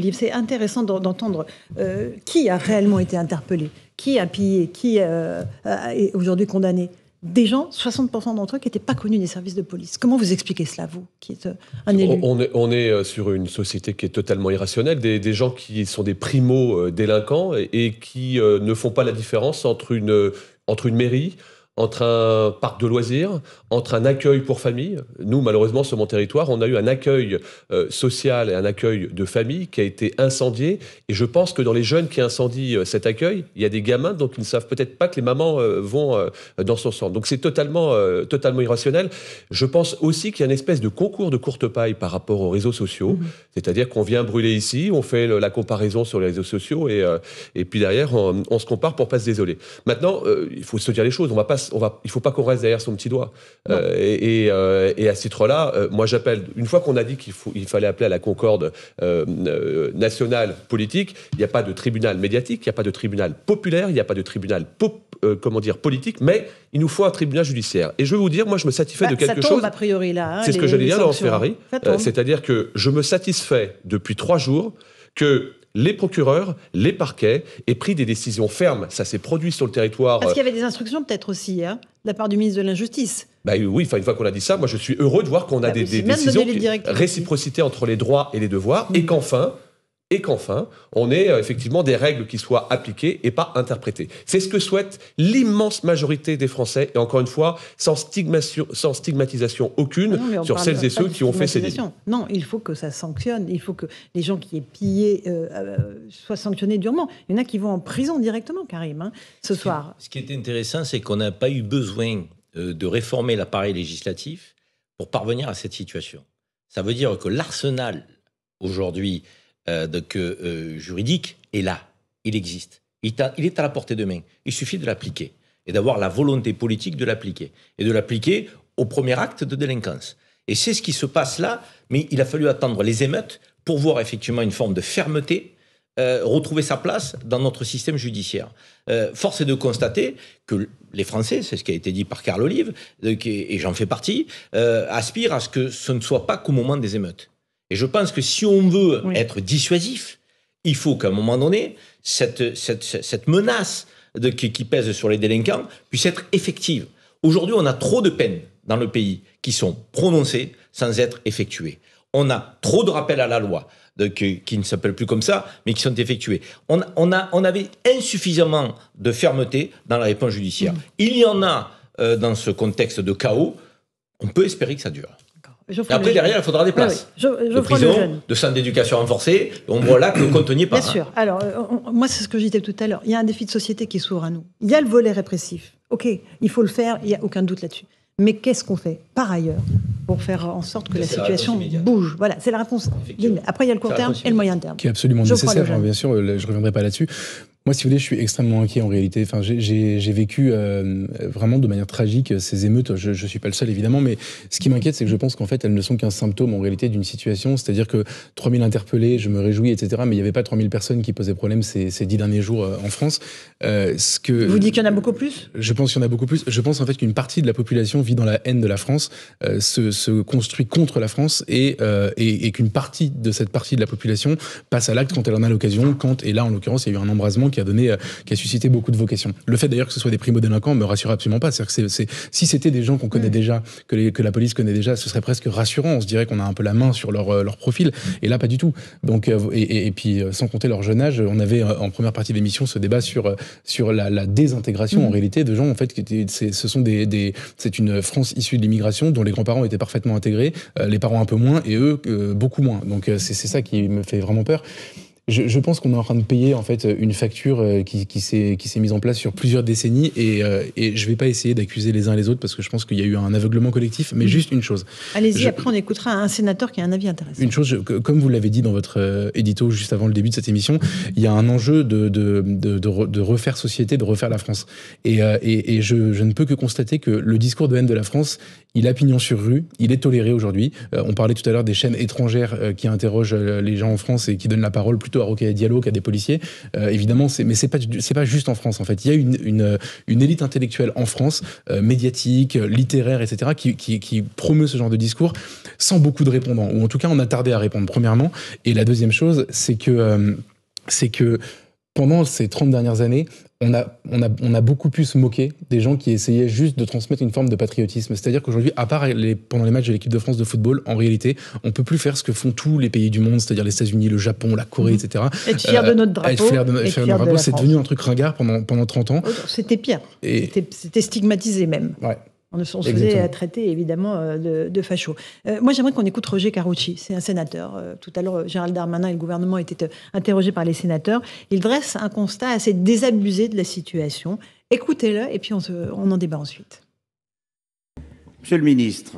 livre. C'est intéressant d'entendre euh, qui a réellement été interpellé, qui a pillé, qui euh, euh, est aujourd'hui condamné. Des gens, 60% d'entre eux, qui n'étaient pas connus des services de police. Comment vous expliquez cela, vous, qui êtes un élu on, est, sur une société qui est totalement irrationnelle, des, gens qui sont des primo-délinquants et, qui ne font pas la différence entre une, entre une mairie, entre un parc de loisirs, entre un accueil pour famille. Nous, malheureusement, sur mon territoire, on a eu un accueil euh, social et un accueil de famille qui a été incendié. Et je pense que dans les jeunes qui incendient euh, cet accueil, il y a des gamins donc, ils ne savent peut-être pas que les mamans euh, vont dans son centre. Donc c'est totalement, totalement irrationnel. Je pense aussi qu'il y a une espèce de concours de courte paille par rapport aux réseaux sociaux. Mmh. C'est-à-dire qu'on vient brûler ici, on fait la comparaison sur les réseaux sociaux et, et puis derrière, on, se compare pour pas se désoler. Maintenant, il faut se dire les choses. On va pas on va, il faut pas qu'on reste derrière son petit doigt. Euh, euh, et, à ce titre-là, euh, moi j'appelle, une fois qu'on a dit qu'il il fallait appeler à la concorde nationale politique, il n'y a pas de tribunal médiatique, il n'y a pas de tribunal populaire, il n'y a pas de tribunal comment dire, politique, mais il nous faut un tribunal judiciaire. Et je vais vous dire, moi je me satisfais bah, de quelque chose. a priori là. Hein, c'est ce que j'allais dire Laurent Ferrari. C'est-à-dire que je me satisfais depuis trois jours que les procureurs, les parquets, aient pris des décisions fermes. Ça s'est produit sur le territoire. Parce euh, qu'il y avait des instructions peut-être aussi, hein, de la part du ministre de l'Injustice. Bah oui, enfin une fois qu'on a dit ça, moi je suis heureux de voir qu'on a bah des, décisions, réciprocité entre les droits et les devoirs, et qu'enfin et qu'enfin, on ait euh, effectivement des règles qui soient appliquées et pas interprétées. C'est ce que souhaite l'immense majorité des Français, et encore une fois, sans, stigmatisation, aucune sur celles et ceux qui ont fait ces délits. Non, il faut que ça sanctionne, il faut que les gens qui aient pillé euh, euh, soient sanctionnés durement. Il y en a qui vont en prison directement, Karim, hein, ce soir. Ce qui est intéressant, c'est qu'on n'a pas eu besoin de réformer l'appareil législatif pour parvenir à cette situation. Ça veut dire que l'arsenal, aujourd'hui, euh, donc, euh, juridique est là, il existe. Il, est à la portée de main. Il suffit de l'appliquer et d'avoir la volonté politique de l'appliquer et de l'appliquer au premier acte de délinquance. Et c'est ce qui se passe là, mais il a fallu attendre les émeutes pour voir effectivement une forme de fermeté euh, retrouver sa place dans notre système judiciaire. force est de constater que les Français, c'est ce qui a été dit par Carl Olive, et j'en fais partie, aspirent à ce que ce ne soit pas qu'au moment des émeutes. Et je pense que si on veut être dissuasif, il faut qu'à un moment donné, cette, menace qui, pèse sur les délinquants puisse être effective. Aujourd'hui, on a trop de peines dans le pays qui sont prononcées sans être effectuées. On a trop de rappels à la loi qui, ne s'appellent plus comme ça, mais qui sont effectués. On, a, avait insuffisamment de fermeté dans la réponse judiciaire. Mmh. Il y en a euh, dans ce contexte de chaos. On peut espérer que ça dure et après, derrière, il faudra des ah places de prison, de centre d'éducation renforcée. On voit là que vous ne conteniez pas. Bien hein. sûr. Alors, euh, moi, c'est ce que j'étais tout à l'heure. Il y a un défi de société qui s'ouvre à nous. Il y a le volet répressif. OK, il faut le faire, il n'y a aucun doute là-dessus. Mais qu'est-ce qu'on fait par ailleurs pour faire en sorte que la situation bouge Voilà, c'est la réponse. Après, il y a le court terme et le moyen terme. Qui est absolument nécessaire, hein, bien sûr, euh, je ne reviendrai pas là-dessus. Moi, si vous voulez, je suis extrêmement inquiet en réalité. Enfin, j'ai vécu euh, vraiment de manière tragique euh, ces émeutes. Je ne suis pas le seul, évidemment, mais ce qui m'inquiète, c'est que je pense qu'en fait, elles ne sont qu'un symptôme en réalité d'une situation. C'est-à-dire que 3000 interpellés, je me réjouis, etc., mais il n'y avait pas 3000 personnes qui posaient problème ces, dix derniers jours euh, en France. ce que vous dites qu'il y en a beaucoup plus Je pense qu'il y en a beaucoup plus. Je pense en fait qu'une partie de la population vit dans la haine de la France, se, construit contre la France et, et, et qu'une partie de cette partie de la population passe à l'acte quand elle en a l'occasion, quand, et là, en l'occurrence, il y a eu un embrasement qui a donné, euh, qui a suscité beaucoup de vocations. Le fait d'ailleurs que ce soit des primo-délinquants me rassure absolument pas. cest que si c'était des gens qu'on connaît mm. déjà, que, les, que la police connaît déjà, ce serait presque rassurant. On se dirait qu'on a un peu la main sur leur, euh, profil. Et là, pas du tout. Donc, euh, et, puis, sans compter leur jeune âge, on avait en première partie de l'émission ce débat sur, sur la, désintégration mm. en réalité de gens, en fait, qui étaient, ce sont des, des c'est une France issue de l'immigration dont les grands-parents étaient parfaitement intégrés, les parents un peu moins et eux beaucoup moins. Donc, c'est ça qui me fait vraiment peur je, pense qu'on est en train de payer en fait une facture euh, qui, qui s'est mise en place sur plusieurs décennies et, euh, je ne vais pas essayer d'accuser les uns les autres parce que je pense qu'il y a eu un aveuglement collectif, mais mhm. juste une chose. Allez-y, après on écoutera un sénateur qui a un avis intéressant. Une chose, comme vous l'avez dit dans votre euh, édito juste avant le début de cette émission, il y a un enjeu de, de, de, refaire société, de refaire la France. Et, et, je, je, ne peux que constater que le discours de haine de la France, il a pignon sur rue, il est toléré aujourd'hui. Euh, on parlait tout à l'heure des chaînes étrangères euh, qui interrogent euh, les gens en France et qui donnent la parole plutôt à Rocaille Diallo qu'à des policiers. évidemment, mais c'est pas pas juste en France en fait. Il y a une, une, élite intellectuelle en France, médiatique, littéraire, etc., qui, qui, promeut ce genre de discours sans beaucoup de répondants, ou en tout cas on a tardé à répondre premièrement. Et la deuxième chose, c'est que c'est que pendant ces 30 dernières années, on a, on, a, beaucoup pu se moquer des gens qui essayaient juste de transmettre une forme de patriotisme. C'est-à-dire qu'aujourd'hui, à part pendant les matchs de l'équipe de France de football, en réalité, on peut plus faire ce que font tous les pays du monde, c'est-à-dire les États-Unis, le Japon, la Corée, mhm. etc. Être fier de euh, notre drapeau. Être fier de, notre drapeau, c'est devenu un truc ringard pendant, pendant 30 ans. Oh, c'était pire. C'était stigmatisé même. Ouais. On se faisait euh, traiter évidemment euh, de, de facho. Euh, moi, j'aimerais qu'on écoute Roger Carucci, c'est un sénateur. tout à l'heure, Gérald Darmanin et le gouvernement étaient interrogés par les sénateurs. Il dresse un constat assez désabusé de la situation. Écoutez-le et puis on, en débat ensuite. Monsieur le ministre,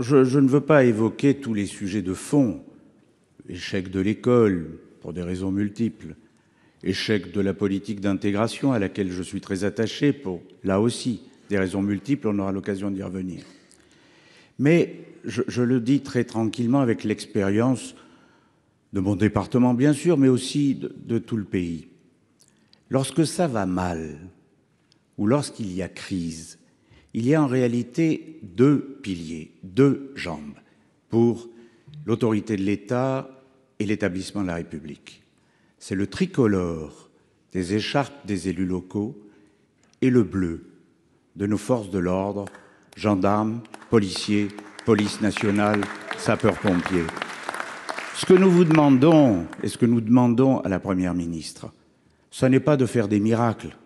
je, je ne veux pas évoquer tous les sujets de fond. Échec de l'école, pour des raisons multiples. Échec de la politique d'intégration à laquelle je suis très attaché, pour, là aussi, des raisons multiples, on aura l'occasion d'y revenir. Mais je, le dis très tranquillement avec l'expérience de mon département, bien sûr, mais aussi de tout le pays. Lorsque ça va mal, ou lorsqu'il y a crise, il y a en réalité deux piliers, deux jambes pour l'autorité de l'État et l'établissement de la République. C'est le tricolore des écharpes des élus locaux et le bleu de nos forces de l'ordre, gendarmes, policiers, police nationale, sapeurs-pompiers. Ce que nous vous demandons et ce que nous demandons à la Première ministre, ce n'est pas de faire des miracles.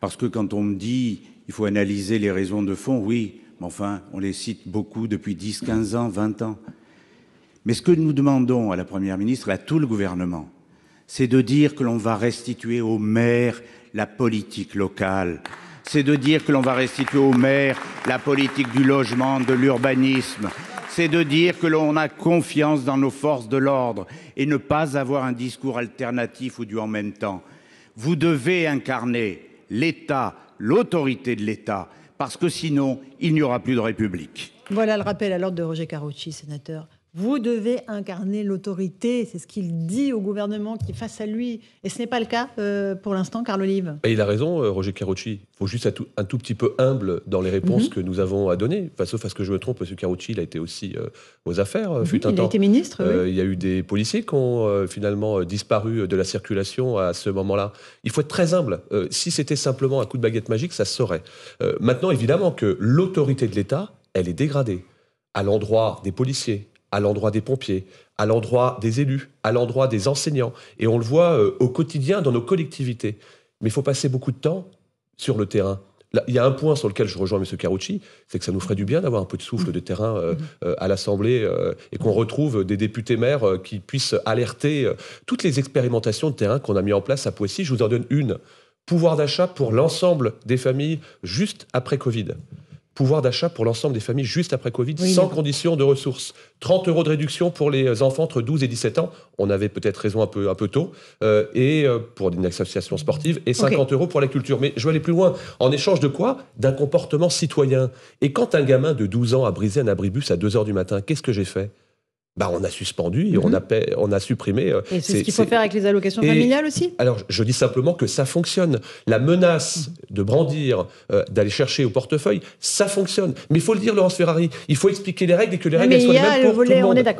Parce que quand on me dit il faut analyser les raisons de fond, oui, mais enfin, on les cite beaucoup depuis 10, 15 ans, 20 ans. Mais ce que nous demandons à la Première ministre et à tout le gouvernement, c'est de dire que l'on va restituer aux maires la politique locale, c'est de dire que l'on va restituer aux maires la politique du logement, de l'urbanisme, c'est de dire que l'on a confiance dans nos forces de l'ordre et ne pas avoir un discours alternatif ou du en même temps. Vous devez incarner l'État, l'autorité de l'État, parce que sinon, il n'y aura plus de République. Voilà le rappel à l'ordre de Roger Carucci, sénateur vous devez incarner l'autorité. C'est ce qu'il dit au gouvernement qui est face à lui. Et ce n'est pas le cas euh, pour l'instant, Carl Olive. il a raison, euh, Roger Carucci. Il faut juste être un tout petit peu humble dans les réponses mhm. que nous avons à donner. sauf à ce que je me trompe, M. Carucci, il a été aussi euh, aux affaires. un il a été ministre. Il y a eu des policiers qui ont finalement disparu de la circulation à ce moment-là. Il faut être très humble. si c'était simplement un coup de baguette magique, ça se saurait. maintenant, évidemment que l'autorité de l'État, elle est dégradée à l'endroit des policiers, à l'endroit des pompiers, à l'endroit des élus, à l'endroit des enseignants. Et on le voit euh, au quotidien dans nos collectivités. Mais il faut passer beaucoup de temps sur le terrain. il y a un point sur lequel je rejoins M. Carucci, c'est que ça nous ferait du bien d'avoir un peu de souffle de terrain euh, mmh. euh, à l'Assemblée et qu'on retrouve des députés-maires qui puissent alerter toutes les expérimentations de terrain qu'on a mis en place à Poissy. Je vous en donne une. Pouvoir d'achat pour l'ensemble des familles juste après Covid pouvoir d'achat pour l'ensemble des familles juste après Covid, sans condition de ressources. 30 euros de réduction pour les euh, enfants entre 12 et 17 ans, on avait peut-être raison un peu, un peu tôt, euh, et euh, pour une association sportive, et 50 euros pour la culture. Mais je vais aller plus loin. En échange de quoi D'un comportement citoyen. Et quand un gamin de 12 ans a brisé un abribus à 2 heures du matin, qu'est-ce que j'ai fait bah, on a suspendu mhm. on, a supprimé. Euh, et c'est ce qu'il faut faire avec les allocations familiales aussi Alors, je dis simplement que ça fonctionne. La menace mhm. de brandir, euh, d'aller chercher au portefeuille, ça fonctionne. Mais il faut le dire, Laurence Ferrari, il faut expliquer les règles et que les règles soient les mêmes pour tout le monde. On est